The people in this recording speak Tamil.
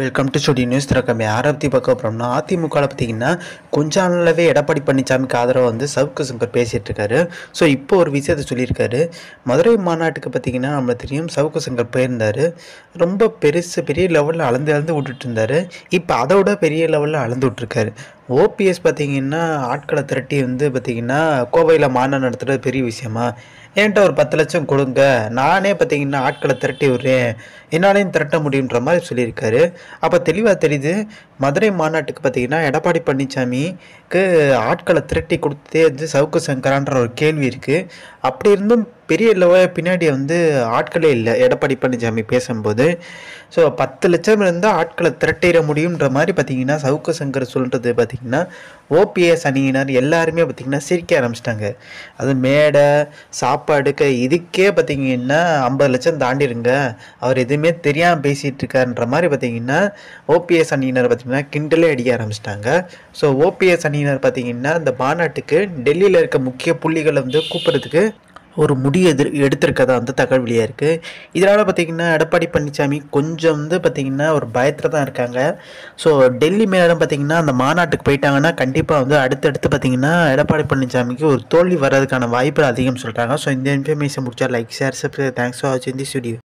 வெல்கம் டு ஸ்டுடியோ நியூஸ் திறக்கம் யாரை பார்க்க போகிறோம்னா அதிமுகவில் பார்த்தீங்கன்னா கொஞ்ச நாளாகவே எடப்பாடி பழனிசாமிக்கு ஆதரவாக வந்து சவுக்கு சங்கர் பேசிகிட்டு இருக்காரு ஸோ இப்போ ஒரு விஷயத்தை சொல்லியிருக்காரு மதுரை மாநாட்டுக்கு பார்த்தீங்கன்னா நம்மளை தெரியும் சவுக்கு சங்கர் போயிருந்தார் ரொம்ப பெருசு பெரிய லெவலில் அளந்து அளந்து விட்டுட்டு இருந்தார் இப்போ அதை விட பெரிய லெவலில் அளந்து விட்டுருக்காரு ஓபிஎஸ் பார்த்தீங்கன்னா ஆட்களை திரட்டி வந்து பார்த்திங்கன்னா கோவையில் மாநாடு நடத்துகிறது பெரிய விஷயமா என்கிட்ட ஒரு பத்து லட்சம் கொடுங்க நானே பார்த்திங்கன்னா ஆட்களை திரட்டி விடுறேன் என்னாலையும் திரட்ட முடியுன்ற மாதிரி சொல்லியிருக்காரு அப்போ தெளிவாக தெரியுது மதுரை மாநாட்டுக்கு பார்த்திங்கன்னா எடப்பாடி பழனிசாமிக்கு ஆட்களை திரட்டி கொடுத்தே வந்து சவுக்கு சங்கரான்ற ஒரு கேள்வி இருக்குது அப்படி இருந்தும் பெரிய லெவல் பின்னாடி வந்து ஆட்களே இல்லை எடப்பாடி பழனிசாமி பேசும்போது ஸோ பத்து லட்சம் இருந்தால் ஆட்களை திரட்டிட முடியுன்ற மாதிரி பார்த்தீங்கன்னா சவுக்கு சங்கர் சொல்கிறது பார்த்திங்கன்னா ஓபிஎஸ் அணியினர் எல்லாருமே பார்த்திங்கன்னா சிரிக்க ஆரம்பிச்சிட்டாங்க அது மேடை சாப்பாடுக்கு இதுக்கே பார்த்திங்கன்னா ஐம்பது லட்சம் தாண்டிடுங்க அவர் எதுவுமே தெரியாமல் பேசிகிட்டு இருக்காருன்ற மாதிரி பார்த்திங்கன்னா ஓபிஎஸ் அணியினர் பார்த்திங்கன்னா கிண்டலே அடிக்க ஆரம்பிச்சிட்டாங்க ஸோ ஓபிஎஸ் அணியினர் பார்த்திங்கன்னா இந்த மாநாட்டுக்கு டெல்லியில் இருக்க முக்கிய புள்ளிகளை வந்து கூப்பிட்றதுக்கு ஒரு முடிவு எதிர் எடுத்திருக்கதா வந்து தகவல் வெளியாக இருக்குது இதனால் பார்த்திங்கன்னா எடப்பாடி பழனிசாமி கொஞ்சம் வந்து பார்த்திங்கன்னா ஒரு பயத்தில் தான் இருக்காங்க ஸோ டெல்லி மேலிடம் பார்த்திங்கன்னா அந்த மாநாட்டுக்கு போயிட்டாங்கன்னா கண்டிப்பாக வந்து அடுத்தடுத்து பார்த்திங்கன்னா எடப்பாடி பழனிசாமிக்கு ஒரு தோல்வி வர்றதுக்கான வாய்ப்பு அதிகம் சொல்கிறாங்க ஸோ இந்த இன்ஃபர்மேஷன் முடிச்சா like share subscribe thanks for வாட்சிங் தி ஸ்டுடியோ